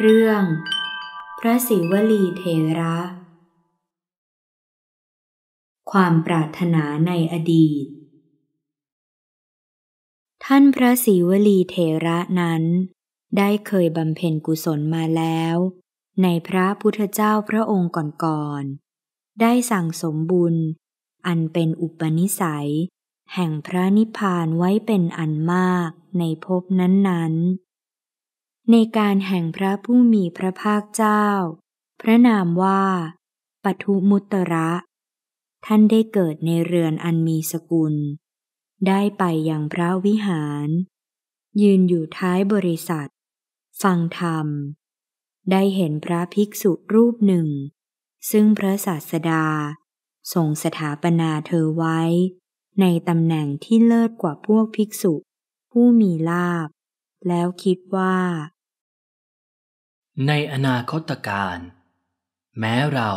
เรื่อง พระศิวลีเทระ ความปรารถนาในอดีต ท่านพระศิวลีเทระนั้น ได้เคยบำเพ็ญกุศลมาแล้ว ในพระพุทธเจ้าพระองค์ก่อนๆได้สั่งสมบุญ อันเป็นอุปนิสัย แห่งพระนิพพานไว้เป็นอันมากในภพนั้นๆในการแห่งพระผู้มีพระภาคเจ้า พระนามว่าปทุมุตระ ท่านได้เกิดในเรือนอันมีสกุล ได้ไปยังพระวิหาร ยืนอยู่ท้ายบริษัท ฟังธรรม ได้เห็นพระภิกษุรูปหนึ่ง ซึ่งพระศาสดาทรงสถาปนาเธอไว้ ในตำแหน่งที่เลิศกว่าพวกภิกษุผู้มีลาภแล้วคิดว่า ในอนาคตการ แม้เรา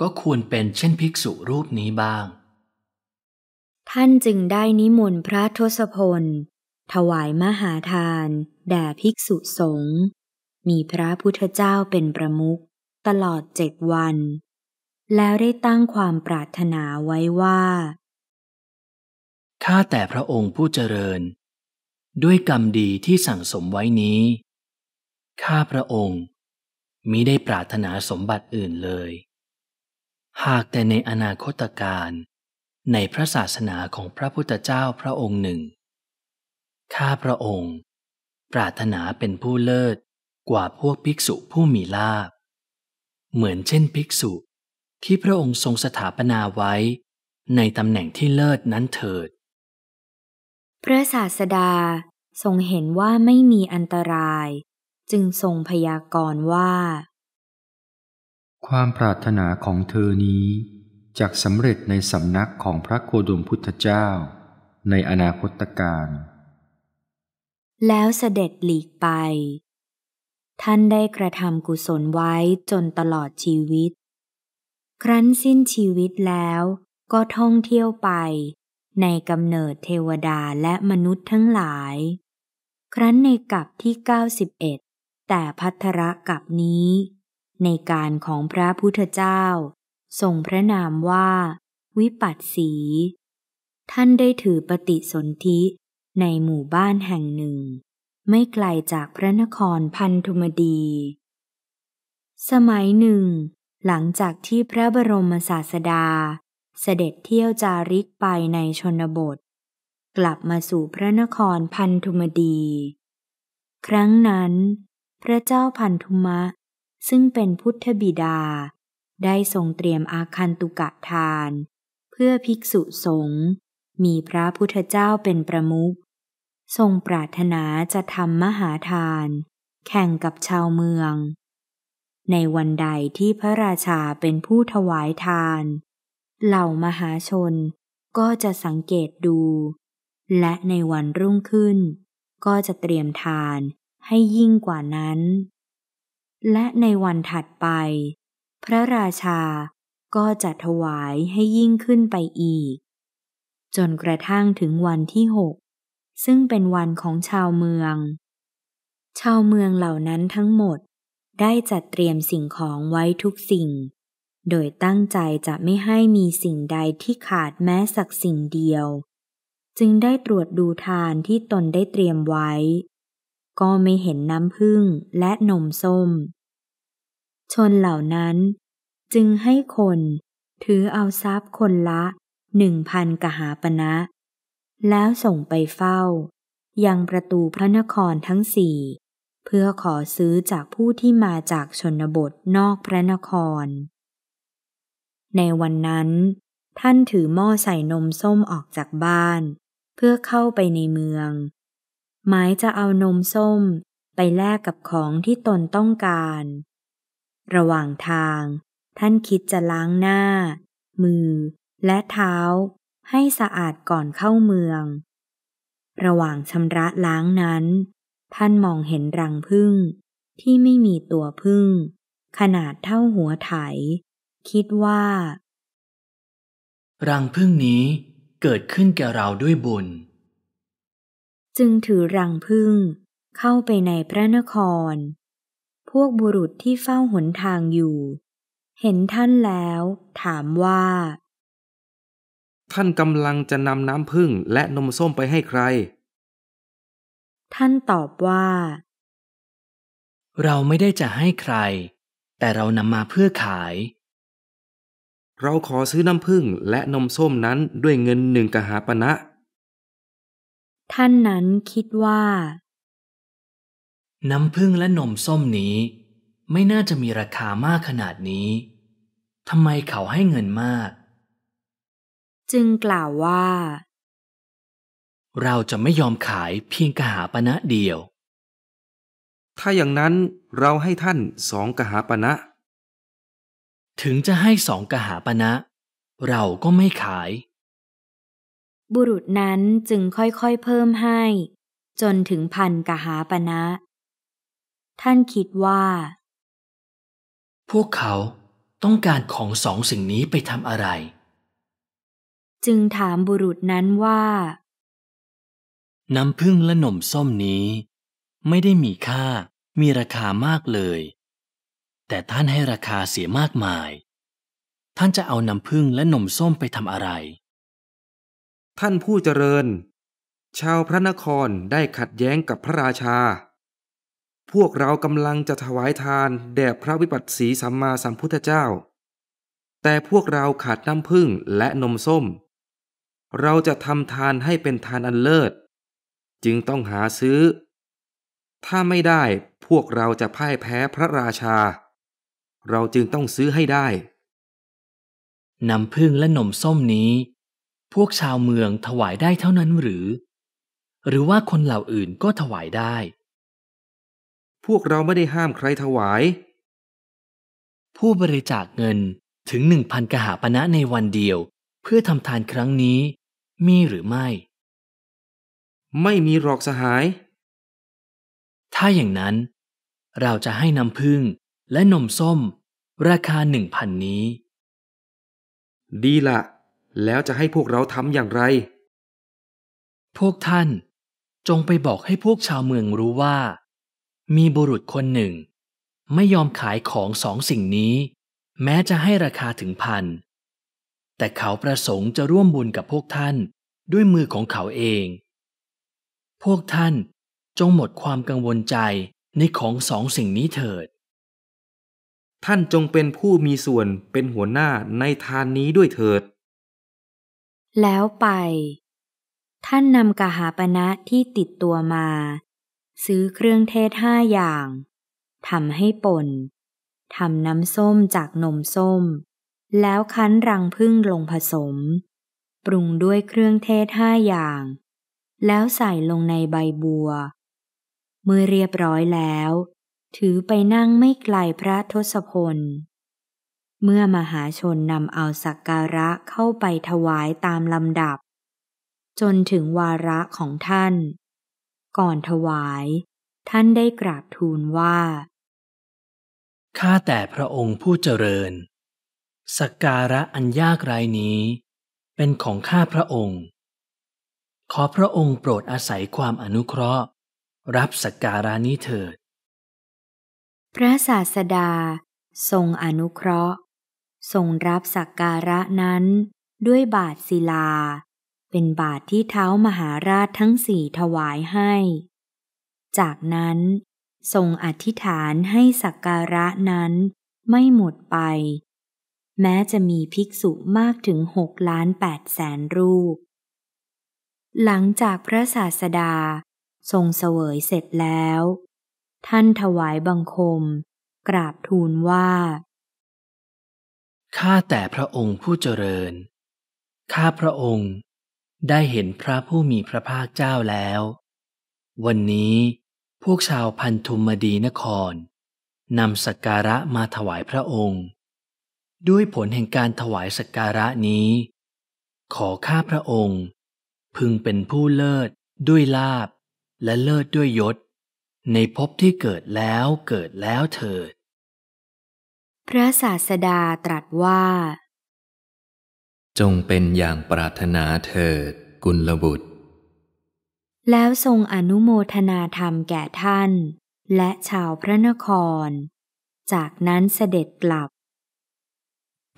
ก็ควรเป็นเช่นภิกษุรูปนี้บ้าง ท่านจึงได้นิมนต์พระทศพล ถวายมหาทานแด่ภิกษุสงฆ์มีพระพุทธเจ้าเป็นประมุขตลอดเจ็ดวัน แล้วได้ตั้งความปรารถนาไว้ว่าข้าแต่พระองค์ผู้เจริญด้วยกรรมดีที่สั่งสมไว้นี้ ข้าพระองค์มิได้ปรารถนาสมบัติอื่นเลย หากแต่ในอนาคตการในพระศาสนาของพระพุทธเจ้าพระองค์หนึ่ง ข้าพระองค์ปรารถนาเป็นผู้เลิศกว่าพวกภิกษุผู้มีลาภ เหมือนเช่นภิกษุที่พระองค์ทรงสถาปนาไว้ในตำแหน่งที่เลิศนั้นเถิดพระศาสดาทรงเห็นว่าไม่มีอันตราย จึงทรงพยากรณ์ว่า ความปรารถนาของเธอนี้จักสำเร็จในสำนักของพระโคดมพุทธเจ้า ในอนาคตการ แล้วเสด็จหลีกไป ท่านได้กระทำกุศลไว้จนตลอดชีวิต ครั้นสิ้นชีวิตแล้วก็ท่องเที่ยวไปในกำเนิดเทวดาและมนุษย์ทั้งหลาย ครั้นในกับที่ 91 แต่พัทระกับนี้ ในการของพระพุทธเจ้าทรงพระนามว่าวิปัสสี ท่านได้ถือปฏิสนธิในหมู่บ้านแห่งหนึ่ง ไม่ไกลจากพระนครพันธุมดี สมัยหนึ่ง หลังจากที่พระบรมศาสดาเสด็จเที่ยวจาริกไปในชนบท กลับมาสู่พระนครพันธุมดี ครั้งนั้น พระเจ้าพันธุมะซึ่งเป็นพุทธบิดา ได้ทรงเตรียมอาคันตุกะทาน เพื่อภิกษุสงฆ์มีพระพุทธเจ้าเป็นประมุข ทรงปรารถนาจะทำมหาทาน แข่งกับชาวเมือง ในวันใดที่พระราชาเป็นผู้ถวายทานเหล่ามหาชนก็จะสังเกตดู และในวันรุ่งขึ้นก็จะเตรียมทานให้ยิ่งกว่านั้น และในวันถัดไปพระราชาก็จะถวายให้ยิ่งขึ้นไปอีก จนกระทั่งถึงวันที่หกซึ่งเป็นวันของชาวเมือง ชาวเมืองเหล่านั้นทั้งหมดได้จัดเตรียมสิ่งของไว้ทุกสิ่งโดยตั้งใจจะไม่ให้มีสิ่งใดที่ขาดแม้สักสิ่งเดียว จึงได้ตรวจดูทานที่ตนได้เตรียมไว้ ก็ไม่เห็นน้ำผึ้งและนมส้ม ชนเหล่านั้น จึงให้คนถือเอาทรัพย์คนละหนึ่งพันกหาปณะนะแล้วส่งไปเฝ้า ยังประตูพระนครทั้งสี่เพื่อขอซื้อจากผู้ที่มาจากชนบทนอกพระนครในวันนั้น ท่านถือหม้อใส่นมส้มออกจากบ้าน เพื่อเข้าไปในเมือง หมายจะเอานมส้มไปแลกกับของที่ตนต้องการ ระหว่างทาง ท่านคิดจะล้างหน้า มือและเท้า ให้สะอาดก่อนเข้าเมือง ระหว่างชำระล้างนั้น ท่านมองเห็นรังพึ่งที่ไม่มีตัวพึ่งขนาดเท่าหัวไถคิดว่า รังพึ่งนี้เกิดขึ้นแก่เราด้วยบุญ จึงถือรังพึ่งเข้าไปในพระนคร พวกบุรุษที่เฝ้าหนทางอยู่ เห็นท่านแล้วถามว่า ท่านกำลังจะนำน้ำพึ่งและนมส้มไปให้ใคร ท่านตอบว่า เราไม่ได้จะให้ใคร แต่เรานำมาเพื่อขายเราขอซื้อน้ำผึ้งและนมส้มนั้นด้วยเงินหนึ่งกหาปณะนะท่านนั้นคิดว่าน้ำผึ้งและนมส้มนี้ ไม่น่าจะมีราคามากขนาดนี้ ทำไมเขาให้เงินมาก จึงกล่าวว่า เราจะไม่ยอมขายเพียงกหาปณะนะเดียว ถ้าอย่างนั้นเราให้ท่านสองกหาปณะนะถึงจะให้สองกหาปณะนะ เราก็ไม่ขาย บุรุษนั้นจึงค่อยๆเพิ่มให้ จนถึงพันกหาปณะนะ ท่านคิดว่า พวกเขาต้องการของสองสิ่งนี้ไปทำอะไร จึงถามบุรุษนั้นว่า น้ำพึ่งและนมส้มนี้ ไม่ได้มีค่ามีราคามากเลยแต่ท่านให้ราคาเสียมากมาย ท่านจะเอาน้ำผึ้งและนมส้มไปทำอะไร ท่านผู้เจริญ ชาวพระนครได้ขัดแย้งกับพระราชา พวกเรากำลังจะถวายทานแด่พระวิปัสสีสัมมาสัมพุทธเจ้า แต่พวกเราขาดน้ำผึ้งและนมส้ม เราจะทำทานให้เป็นทานอันเลิศ จึงต้องหาซื้อ ถ้าไม่ได้พวกเราจะพ่ายแพ้พระราชาเราจึงต้องซื้อให้ได้ น้ำพึ่งและนมส้มนี้ พวกชาวเมืองถวายได้เท่านั้นหรือ หรือว่าคนเหล่าอื่นก็ถวายได้ พวกเราไม่ได้ห้ามใครถวาย ผู้บริจาคเงินถึงหนึ่งพันกหาปณะในวันเดียวเพื่อทำทานครั้งนี้ มีหรือไม่ ไม่มีหรอกสหาย ถ้าอย่างนั้น เราจะให้น้ำพึ่งและนมส้มราคาหนึ่งพันนี้ ดีละ แล้วจะให้พวกเราทำอย่างไร พวกท่านจงไปบอกให้พวกชาวเมืองรู้ว่า มีบุรุษคนหนึ่ง ไม่ยอมขายของสองสิ่งนี้ แม้จะให้ราคาถึงพัน แต่เขาประสงค์จะร่วมบุญกับพวกท่านด้วยมือของเขาเอง พวกท่านจงหมดความกังวลใจในของสองสิ่งนี้เถิดท่านจงเป็นผู้มีส่วนเป็นหัวหน้าในทานนี้ด้วยเถิด แล้วไป ท่านนำกหาปณะที่ติดตัวมา ซื้อเครื่องเทศห้าอย่างทำให้ป่นทำน้ำส้มจากนมส้มแล้วคั้นรังพึ่งลงผสม ปรุงด้วยเครื่องเทศห้าอย่าง แล้วใส่ลงในใบบัว เมื่อเรียบร้อยแล้วถือไปนั่งไม่ไกลพระทศพล เมื่อมหาชนนำเอาสักการะเข้าไปถวายตามลำดับ จนถึงวาระของท่าน ก่อนถวาย ท่านได้กราบทูลว่าข้าแต่พระองค์ผู้เจริญ สักการะอันยากไรนี้ เป็นของข้าพระองค์ ขอพระองค์โปรดอาศัยความอนุเคราะห์ รับสักการะนี้เถิดพระศาสดาทรงอนุเคราะห์ทรงรับสักการะนั้นด้วยบาทศิลา เป็นบาทที่เท้ามหาราชทั้งสี่ถวายให้ จากนั้น ทรงอธิษฐานให้สักการะนั้นไม่หมดไป แม้จะมีภิกษุมากถึงหกล้านแปดแสนรูป หลังจากพระศาสดาทรงเสวยเสร็จแล้วท่านถวายบังคม กราบทูลว่า ข้าแต่พระองค์ผู้เจริญ ข้าพระองค์ได้เห็นพระผู้มีพระภาคเจ้าแล้ว วันนี้พวกชาวพันธุมมดีนครนำสักการะมาถวายพระองค์ ด้วยผลแห่งการถวายสักการะนี้ ขอข้าพระองค์ พึงเป็นผู้เลิศด้วยลาบและเลิศด้วยยศในภพที่เกิดแล้วเกิดแล้วเถิด พระศาสดาตรัสว่า จงเป็นอย่างปรารถนาเถิด กุลบุตร แล้วทรงอนุโมทนาธรรมแก่ท่านและชาวพระนคร จากนั้นเสด็จกลับ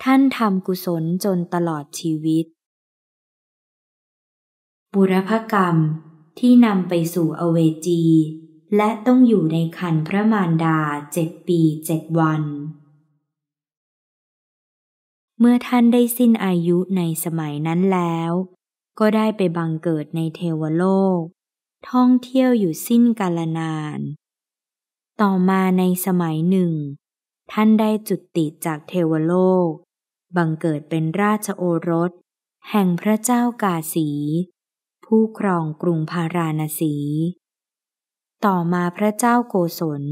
ท่านทำกุศลจนตลอดชีวิต บุรพกรรมที่นำไปสู่อเวจีและต้องอยู่ในคันพระมารดาเจ็ดปีเจ็ดวัน เมื่อท่านได้สิ้นอายุในสมัยนั้นแล้ว ก็ได้ไปบังเกิดในเทวโลก ท่องเที่ยวอยู่สิ้นกาลนาน ต่อมาในสมัยหนึ่ง ท่านได้จุดติดจากเทวโลก บังเกิดเป็นราชโอรส แห่งพระเจ้ากาสี ผู้ครองกรุงพาราณสีต่อมาพระเจ้าโกศล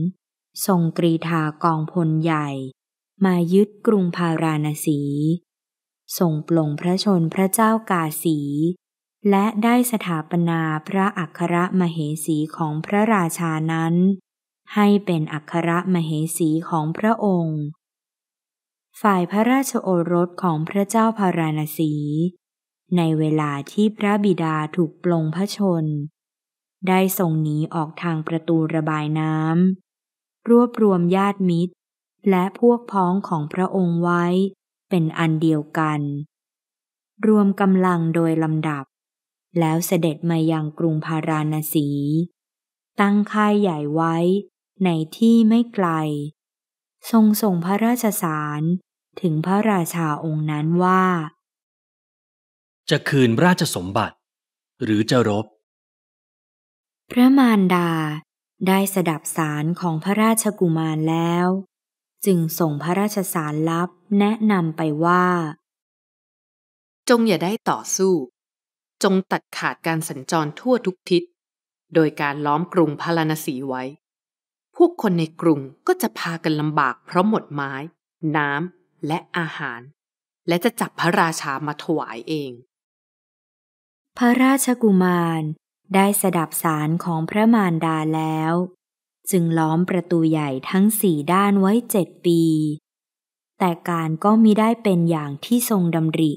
ทรงกรีธากองพลใหญ่ มายึดกรุงพาราณสีทรงปลงพระชนพระเจ้ากาสี และได้สถาปนาพระอัครมเหสีของพระราชานั้น ให้เป็นอัครมเหสีของพระองค์ ฝ่ายพระราชโอรสของพระเจ้าพาราณสี ในเวลาที่พระบิดาถูกปลงพระชนได้ส่งหนีออกทางประตูระบายน้ำรวบรวมญาติมิตร และพวกพ้องของพระองค์ไว้เป็นอันเดียวกัน รวมกำลังโดยลำดับ แล้วเสด็จมายังกรุงพาราณสี ตั้งค่ายใหญ่ไว้ในที่ไม่ไกล ทรงส่งพระราชสารถึงพระราชาองค์นั้นว่า จะคืนราชสมบัติ หรือจะรบพระมารดาได้สดับสารของพระราชกุมารแล้ว จึงส่งพระราชสารลับแนะนำไปว่า จงอย่าได้ต่อสู้ จงตัดขาดการสัญจรทั่วทุกทิศ โดยการล้อมกรุงพาราณสีไว้ พวกคนในกรุงก็จะพากันลำบากเพราะหมดไม้ น้ำและอาหาร และจะจับพระราชามาถวายเอง พระราชกุมารได้สดับสารของพระมารดาแล้ว จึงล้อมประตูใหญ่ทั้งสี่ด้านไว้เจ็ดปี แต่การก็มิได้เป็นอย่างที่ทรงดำริ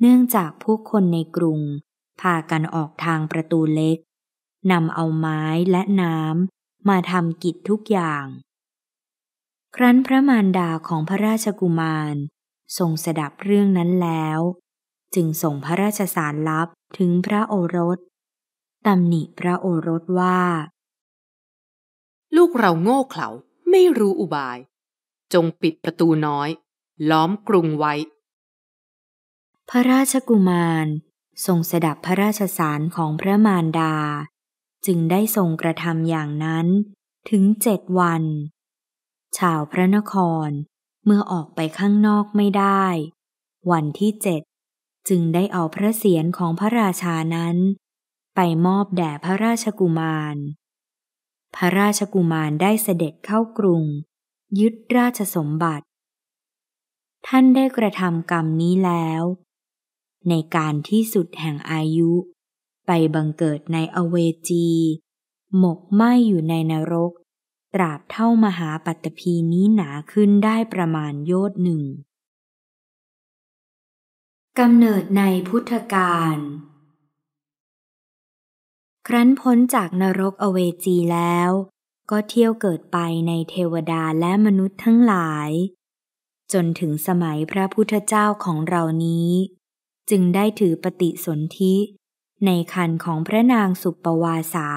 เนื่องจากผู้คนในกรุงพากันออกทางประตูเล็กนำเอาไม้และน้ำมาทำกิจทุกอย่าง ครั้นพระมารดาของพระราชกุมาร ทรงสดับเรื่องนั้นแล้ว จึงส่งพระราชสารลับถึงพระโอรสตำหนิพระโอรสว่า ลูกเราโง่เขลาไม่รู้อุบาย จงปิดประตูน้อย ล้อมกรุงไว้ พระราชกุมารทรงสดับพระราชสารของพระมารดา จึงได้ทรงกระทำอย่างนั้น ถึงเจ็ดวันชาวพระนครเมื่อออกไปข้างนอกไม่ได้ วันที่เจ็ด จึงได้เอาพระเศียรของพระราชานั้นไปมอบแด่พระราชกุมาร พระราชกุมารได้เสด็จเข้ากรุง ยึดราชสมบัติ ท่านได้กระทำกรรมนี้แล้ว ในการที่สุดแห่งอายุ ไปบังเกิดในอเวจี หมกไหมอยู่ในนรก ตราบเท่ามหาปัตตภีนี้หนาขึ้นได้ประมาณโยชหนึ่ง กำเนิดในพุทธกาลครั้นพ้นจากนรกอเวจีแล้วก็เที่ยวเกิดไปในเทวดาและมนุษย์ทั้งหลาย จนถึงสมัยพระพุทธเจ้าของเรานี้ จึงได้ถือปฏิสนธิ ในคันของพระนางสุปปวาสา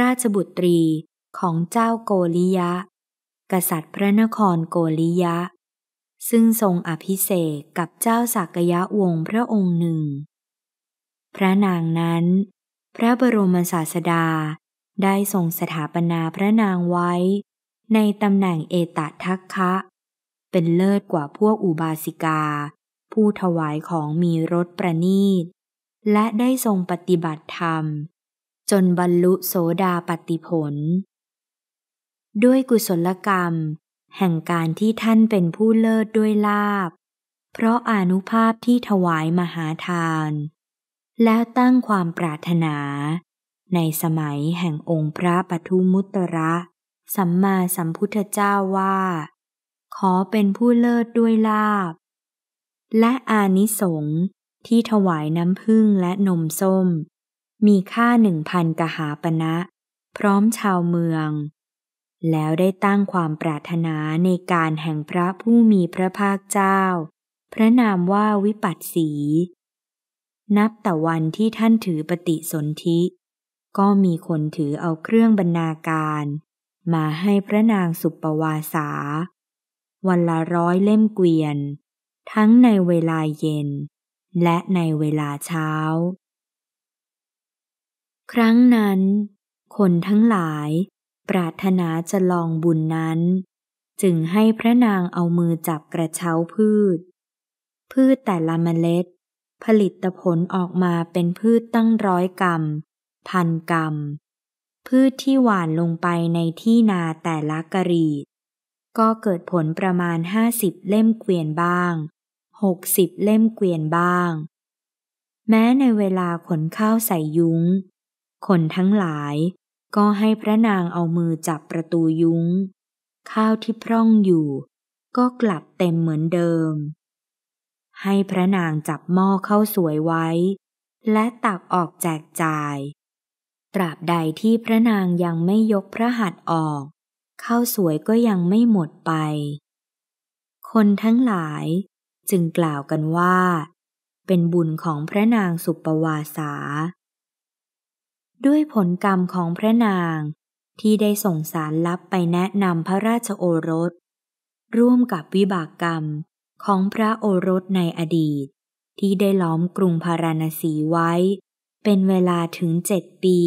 ราชบุตรีของเจ้าโกลิยะกษัตริย์พระนครโกลิยะ ซึ่งทรงอภิเษกกับเจ้าสักยะวงพระองค์หนึ่ง พระนางนั้นพระบรมศาสดาได้ทรงสถาปนาพระนางไว้ ในตำแหน่งเอตัทัคคะ เป็นเลิศกว่าพวกอุบาสิกา ผู้ถวายของมีรสประนีต และได้ทรงปฏิบัติธรรม จนบรรลุโสดาปติผล ด้วยกุศลกรรม แห่งการที่ท่านเป็นผู้เลิศด้วยลาบ เพราะอนุภาพที่ถวายมหาทานแล้วตั้งความปรารถนา ในสมัยแห่งองค์พระปทุมุตระสัมมาสัมพุทธเจ้าว่า ขอเป็นผู้เลิศด้วยลาบ และอานิสงส์ที่ถวายน้ำผึ้งและนมส้ม มีค่าหนึ่งพันกหาปณะนะ พร้อมชาวเมือง แล้วได้ตั้งความปรารถนาในการแห่งพระผู้มีพระภาคเจ้า พระนามว่าวิปัสสีนับแต่วันที่ท่านถือปฏิสนธิ ก็มีคนถือเอาเครื่องบรรณาการ มาให้พระนางสุปวาสา วันละร้อยเล่มเกวียน ทั้งในเวลาเย็น และในเวลาเช้า ครั้งนั้น คนทั้งหลายปรารถนาจะลองบุญนั้น จึงให้พระนางเอามือจับกระเช้าพืช พืชแต่ละเมล็ดผลิตผลออกมาเป็นพืชตั้งร้อยกรรมพันกรรม พืชที่หว่านลงไปในที่นาแต่ละกรีดก็เกิดผลประมาณห้าสิบเล่มเกวียนบ้างหกสิบเล่มเกวียนบ้าง แม้ในเวลาขนข้าวใส่ยุง้งคนทั้งหลายก็ให้พระนางเอามือจับประตูยุง้ง ข้าวที่พร่องอยู่ก็กลับเต็มเหมือนเดิมให้พระนางจับหม้อเข้าสวยไว้ และตักออกแจกจ่าย ตราบใดที่พระนางยังไม่ยกพระหัตถ์ออกข้าวสวยก็ยังไม่หมดไป คนทั้งหลายจึงกล่าวกันว่า เป็นบุญของพระนางสุปวาสาด้วยผลกรรมของพระนางที่ได้ส่งสารลับไปแนะนำพระราชโอรส ร่วมกับวิบากกรรมของพระโอรสในอดีต ที่ได้ล้อมกรุงพาราณสีไว้เป็นเวลาถึงเจ็ดปี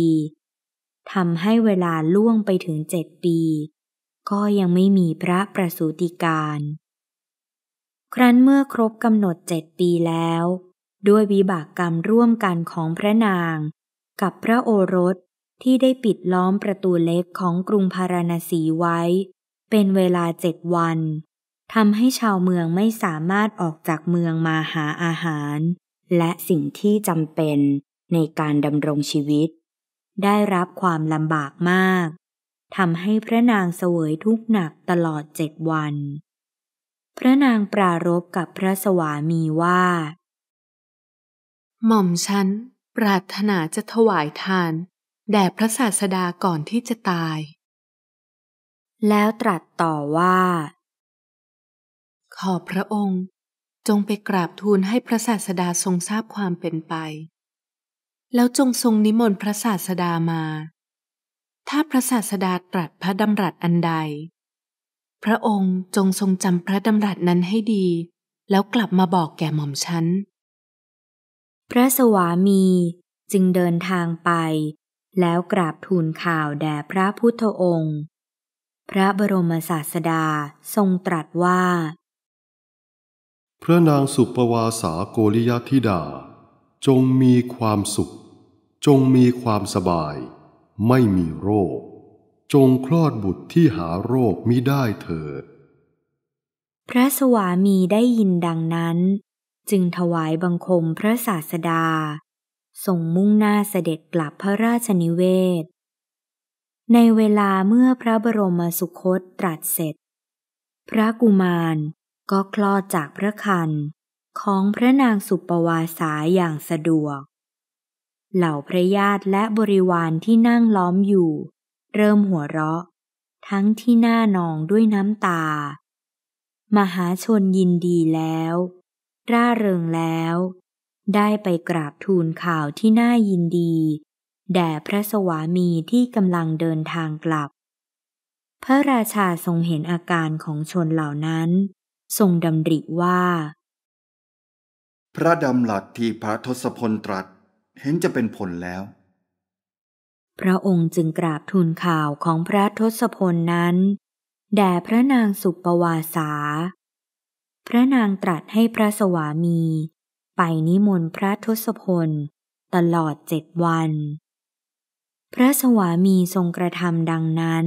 ทำให้เวลาล่วงไปถึงเจ็ดปี ก็ยังไม่มีพระประสูติการ ครั้นเมื่อครบกำหนดเจ็ดปีแล้ว ด้วยวิบากกรรมร่วมกันของพระนางกับพระโอรสที่ได้ปิดล้อมประตูเล็กของกรุงพาราณสีไว้ เป็นเวลาเจ็ดวันทำให้ชาวเมืองไม่สามารถออกจากเมืองมาหาอาหาร และสิ่งที่จำเป็นในการดำรงชีวิต ได้รับความลำบากมากทำให้พระนางเสวยทุกข์หนักตลอดเจ็ดวัน พระนางปรารบกับพระสวามีว่า หม่อมฉัน ปรารถนาจะถวายทาน แด่พระศาสดาก่อนที่จะตาย แล้วตรัสต่อว่าขอพระองค์จงไปกราบทูลให้พระศาสดาทรงทราบความเป็นไป แล้วจงทรงนิมนต์พระศาสดามา ถ้าพระศาสดาตรัสพระดำรัสอันใด พระองค์จงทรงจำพระดำรัสนั้นให้ดี แล้วกลับมาบอกแก่หม่อมฉัน พระสวามีจึงเดินทางไป แล้วกราบทูลข่าวแด่พระพุทธองค์ พระบรมศาสดาทรงตรัสว่าพระนางสุปวาสาโกริยธิดา จงมีความสุข จงมีความสบาย ไม่มีโรค จงคลอดบุตรที่หาโรคมิได้เถิดพระสวามีได้ยินดังนั้น จึงถวายบังคมพระศาสดา ส่งมุ่งหน้าเสด็จกลับพระราชนิเวศ ในเวลาเมื่อพระบรมสุคตตรัสเสร็จ พระกุมารก็คลอดจากพระคันของพระนางสุปวาสาอย่างสะดวก เหล่าพระญาติและบริวารที่นั่งล้อมอยู่ เริ่มหัวเราะทั้งที่หน้านองด้วยน้ำตา มหาชนยินดีแล้ว ร่าเริงแล้ว ได้ไปกราบทูลข่าวที่น่ายินดี แด่พระสวามีที่กำลังเดินทางกลับ พระราชาทรงเห็นอาการของชนเหล่านั้นทรงดำริว่า พระดำหลัดที่พระทศพลตรัสเห็นจะเป็นผลแล้ว พระองค์จึงกราบทูลข่าวของพระทศพลนั้นแด่ พระนางสุปวาสา พระนางตรัสให้พระสวามีไปนิมนต์พระทศพลตลอดเจ็ดวัน พระสวามีทรงกระทำดังนั้น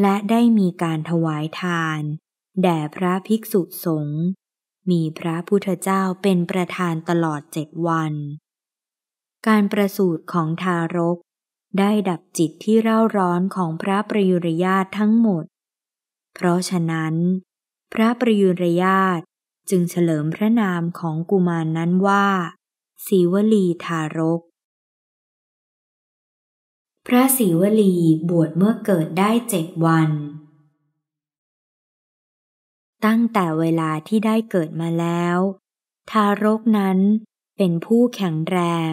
และได้มีการถวายทานแด่พระภิกษุสงฆ์มีพระพุทธเจ้าเป็นประธานตลอดเจ็ดวัน การประสูติของทารกได้ดับจิตที่เร่าร้อนของพระประยุรญาตทั้งหมด เพราะฉะนั้น พระประยุรญาตจึงเฉลิมพระนามของกุมารนนั้นว่า สีวลีทารก พระสีวลีบวชเมื่อเกิดได้เจ็ดวันตั้งแต่เวลาที่ได้เกิดมาแล้ว ทารกนั้นเป็นผู้แข็งแรง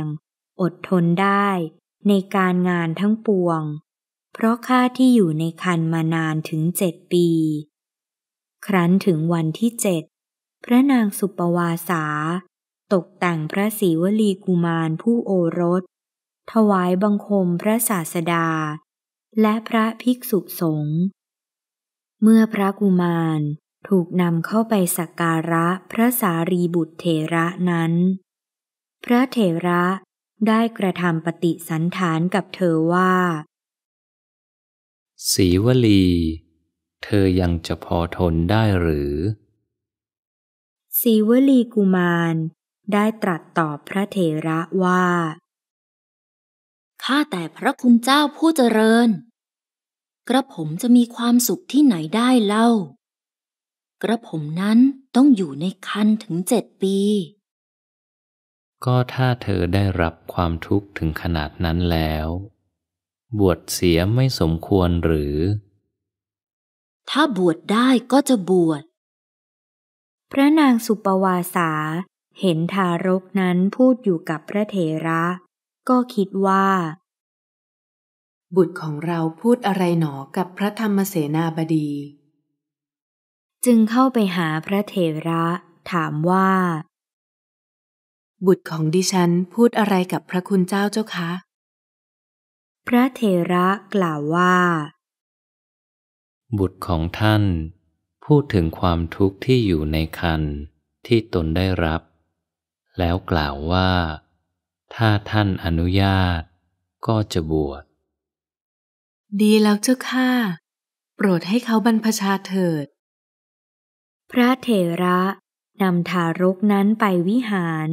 อดทนได้ในการงานทั้งปวง เพราะข้าที่อยู่ในคันมานานถึงเจ็ดปี ครั้นถึงวันที่เจ็ดพระนางสุปวาสา ตกแต่งพระศรีวลีกุมารผู้โอรส ถวายบังคมพระศาสดา และพระภิกษุสงฆ์เมื่อพระกุมารถูกนำเข้าไปสักการะพระสารีบุตรเถระนั้น พระเถระได้กระทำปฏิสันฐานกับเธอว่า สีวลี เธอยังจะพอทนได้หรือ สีวลีกุมารได้ตรัสตอบพระเถระว่า ข้าแต่พระคุณเจ้าผู้เจริญ กระผมจะมีความสุขที่ไหนได้เล่ากระผมนั้นต้องอยู่ในคันถึงเจ็ดปี ก็ถ้าเธอได้รับความทุกข์ถึงขนาดนั้นแล้ว บวชเสียไม่สมควรหรือ ถ้าบวชได้ก็จะบวช พระนางสุปวาสาเห็นทารกนั้นพูดอยู่กับพระเถระ ก็คิดว่า บุตรของเราพูดอะไรหนอกับพระธรรมเสนาบดีจึงเข้าไปหาพระเทระถามว่า บุตรของดิฉันพูดอะไรกับพระคุณเจ้าเจ้าคะ พระเทระกล่าวว่า บุตรของท่าน พูดถึงความทุกข์ที่อยู่ในคัน ที่ตนได้รับ แล้วกล่าวว่า ถ้าท่านอนุญาตก็จะบวชดีแล้วเจ้าค่ะโปรดให้เขาบรรพชาเถิดพระเถระ นำทารกนั้นไปวิหาร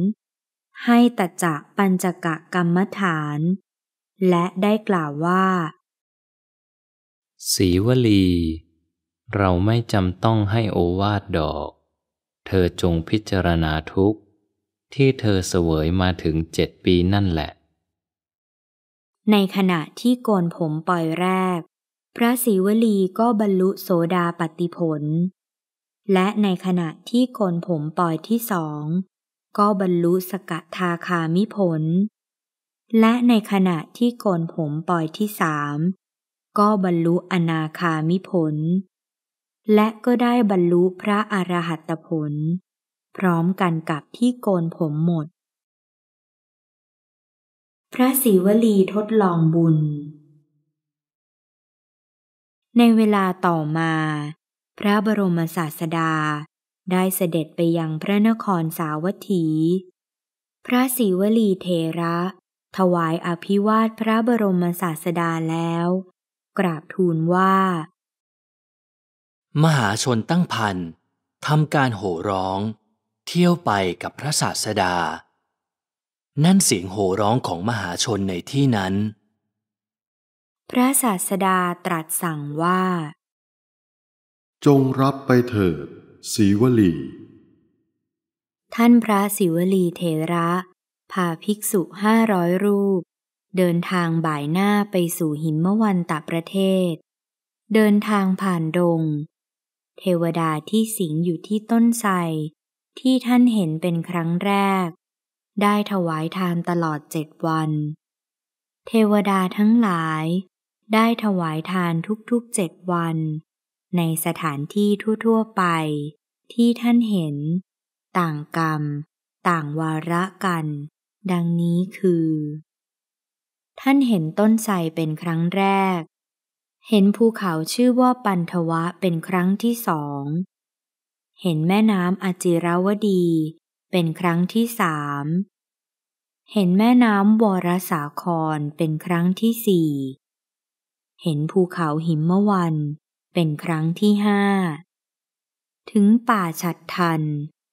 ให้ตัจะปัญจกะกรรมฐาน และได้กล่าวว่าสีวลี เราไม่จำต้องให้โอวาดดอก เธอจงพิจารณาทุกข์ ที่เธอเสวยมาถึงเจ็ดปีนั่นแหละ ในขณะที่โกนผมปล่อยแรก พระศีวลีก็บรรลุโสดาปติผลและในขณะที่โกนผมปล่อยที่สอง ก็บรรลุสกทาคามิผล และในขณะที่โกนผมปล่อยที่สาม ก็บรรลุอนาคามิผล และก็ได้บรรลุพระอรหัตผล พร้อมกันกับที่โกนผมหมด พระศิวลีทดลองบุญ ในเวลาต่อมาพระบรมศาสดาได้เสด็จไปยังพระนครสาวัตถี พระศิวลีเทระ ถวายอภิวาทพระบรมศาสดาแล้ว กราบทูลว่า มหาชนตั้งพันทำการโห่ร้องเที่ยวไปกับพระศาสดา นั่นเสียงโห่ร้องของมหาชนในที่นั้น พระศาสดาตรัสสั่งว่าจงรับไปเถิดสีวลี ท่านพระศิวลีเทระพาภิกษุห้าร้อยรูป เดินทางบ่ายหน้าไปสู่หิมวันตประเทศ เดินทางผ่านดง เทวดาที่สิงอยู่ที่ต้นไทรที่ท่านเห็นเป็นครั้งแรก ได้ถวายทานตลอดเจ็ดวัน เทวดาทั้งหลาย ได้ถวายทานทุกๆเจ็ดวันในสถานที่ทั่วๆไป ที่ท่านเห็น ต่างกรรม ต่างวาระกัน ดังนี้คือ ท่านเห็นต้นไทรเป็นครั้งแรก เห็นภูเขาชื่อว่าปันทวะเป็นครั้งที่สองเห็นแม่น้ำอจิรวดี เป็นครั้งที่สาม เห็นแม่น้ำวรสาครเป็นครั้งที่สี่เห็นภูเขาหิมวันเป็นครั้งที่ห้า ถึงป่าฉัดทัน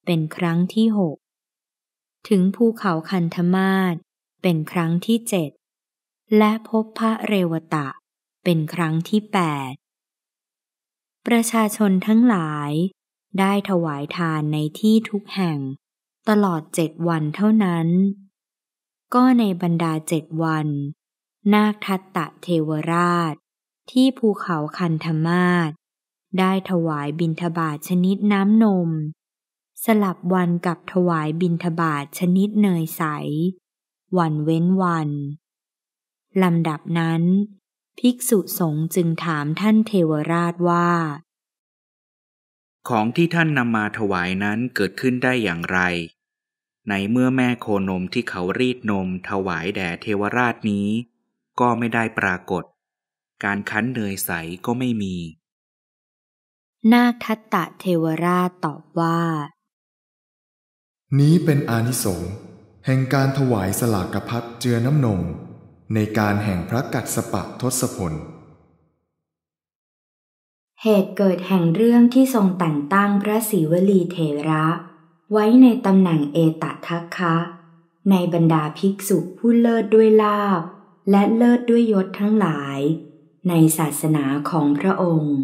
เป็นครั้งที่หกถึงภูเขาคันธมาศ เป็นครั้งที่เจ็ด และพบพระเรวตะเป็นครั้งที่แปด ประชาชนทั้งหลายได้ถวายทานในที่ทุกแห่ง ตลอดเจ็ดวันเท่านั้น ก็ในบรรดาเจ็ดวัน นาคทัตตะเทวราชที่ภูเขาคันธมาศได้ถวายบิณฑบาตชนิดน้ำนม สลับวันกับถวายบิณฑบาตชนิดเนยใสวันเว้นวันลำดับนั้น ภิกษุสงฆ์จึงถามท่านเทวราชว่า ของที่ท่านนำมาถวายนั้นเกิดขึ้นได้อย่างไร ในเมื่อแม่โคนมที่เขารีดนมถวายแด่เทวราชนี้ ก็ไม่ได้ปรากฏการคั้นเนยใสก็ไม่มี นาคทัตตะเทวราชตอบว่า นี้เป็นอานิสงส์แห่งการถวายสลากพัดเจือน้ำนม ในการแห่งพระกัดสปะทศพล เหตุเกิดแห่งเรื่องที่ทรงแต่งตั้งพระศิวลีเทระ ไว้ในตำแหน่งเอตทัคคะ ในบรรดาภิกษุผู้เลิศด้วยลาบและเลิศด้วยยศทั้งหลายในศาสนาของพระองค์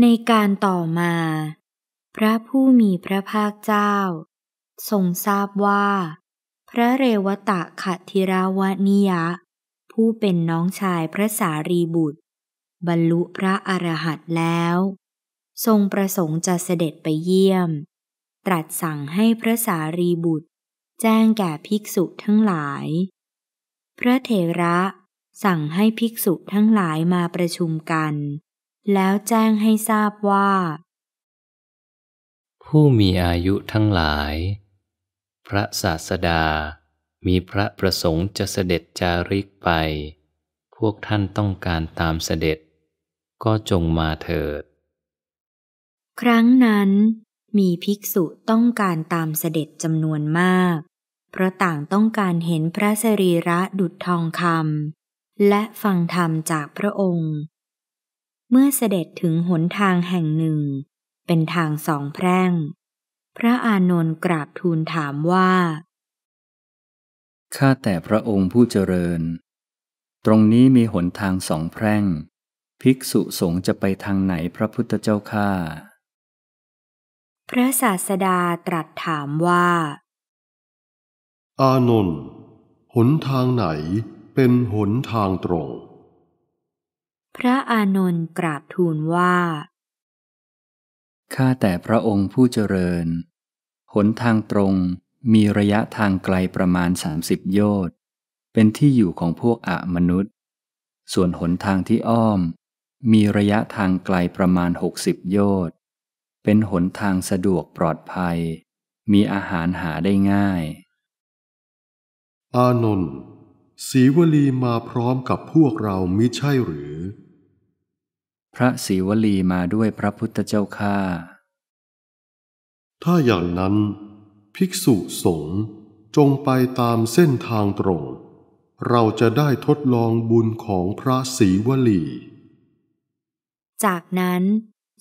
ในการต่อมา พระผู้มีพระภาคเจ้า ทรงทราบว่า พระเรวตะขัทิราวนิยะ ผู้เป็นน้องชายพระสารีบุตร บรรลุพระอรหันต์แล้ว ทรงประสงค์จะเสด็จไปเยี่ยม ตรัสสั่งให้พระสารีบุตร แจ้งแก่ภิกษุทั้งหลาย พระเถระสั่งให้ภิกษุทั้งหลายมาประชุมกัน แล้วแจ้งให้ทราบว่า ผู้มีอายุทั้งหลาย พระศาสดา มีพระประสงค์จะเสด็จจาริกไป พวกท่านต้องการตามเสด็จ ก็จงมาเถิด ครั้งนั้น มีภิกษุต้องการตามเสด็จจำนวนมาก เพราะต่างต้องการเห็นพระสรีระดุจทองคำและฟังธรรมจากพระองค์ เมื่อเสด็จถึงหนทางแห่งหนึ่ง เป็นทางสองแพร่ง พระอานนท์กราบทูลถามว่า ข้าแต่พระองค์ผู้เจริญ ตรงนี้มีหนทางสองแพร่ง ภิกษุสงฆ์จะไปทางไหนพระพุทธเจ้าข้า พระศาสดาตรัสถามว่า อานนท์หนทางไหนเป็นหนทางตรง พระอานนท์กราบทูลว่า ข้าแต่พระองค์ผู้เจริญ หนทางตรงมีระยะทางไกลประมาณ 30โยชน์ เป็นที่อยู่ของพวกอะมนุษย์ ส่วนหนทางที่อ้อม มีระยะทางไกลประมาณ 60โยชน์ เป็นหนทางสะดวกปลอดภัย มีอาหารหาได้ง่าย อานนท์สีวลีมาพร้อมกับพวกเรามิใช่หรือ พระสีวลีมาด้วยพระพุทธเจ้าข้าถ้าอย่างนั้น ภิกษุสงฆ์จงไปตามเส้นทางตรง เราจะได้ทดลองบุญของพระสีวลี จากนั้น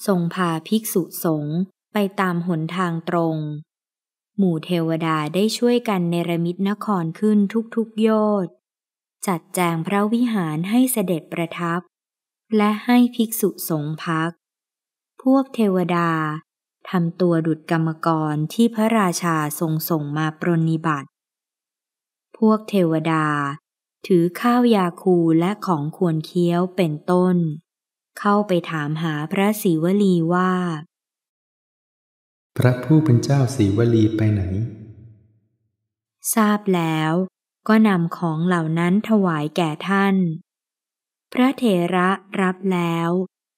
ทรงพาภิกษุสงฆ์ไปตามหนทางตรง หมู่เทวดาได้ช่วยกันเนรมิตนครขึ้นทุกๆโยช์จัดแจงพระวิหารให้เสด็จประทับ และให้ภิกษุสงฆ์พัก พวกเทวดา ทำตัวดุดกรรมกรที่พระราชาทรงส่งมาปรนนิบัติ พวกเทวดาถือข้าวยาคูและของควรเคี้ยวเป็นต้น เข้าไปถามหาพระศิวลีว่า พระผู้เป็นเจ้าศิวลีไปไหน ทราบแล้วก็นำของเหล่านั้นถวายแก่ท่าน พระเถระรับแล้ว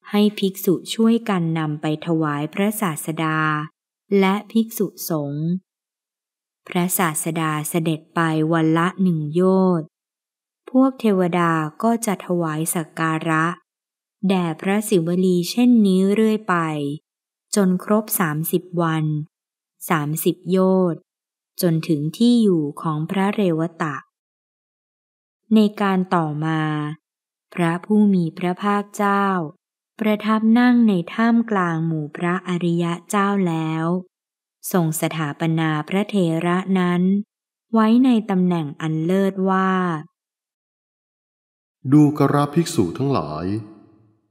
ให้ภิกษุช่วยกันนำไปถวายพระศาสดาและภิกษุสงฆ์ พระศาสดาเสด็จไปวันละหนึ่งโยชน์ พวกเทวดาก็จะถวายสักการะ แด่พระศิวลีเช่นนี้เรื่อยไป จนครบสามสิบวันสามสิบโยชน์จนถึงที่อยู่ของพระเรวตะ ในการต่อมา พระผู้มีพระภาคเจ้า ประทับนั่งในถ้ำกลางหมู่พระอริยะเจ้าแล้ว ส่งสถาปนาพระเทระนั้น ไว้ในตำแหน่งอันเลิศว่า ดูกราภิกษุทั้งหลาย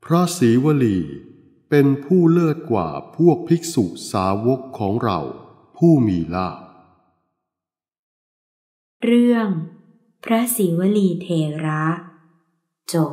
พระศีวลีเป็นผู้เลิศกว่าพวกภิกษุสาวกของเราผู้มีลาภเรื่อง พระศิวลีเทระจบ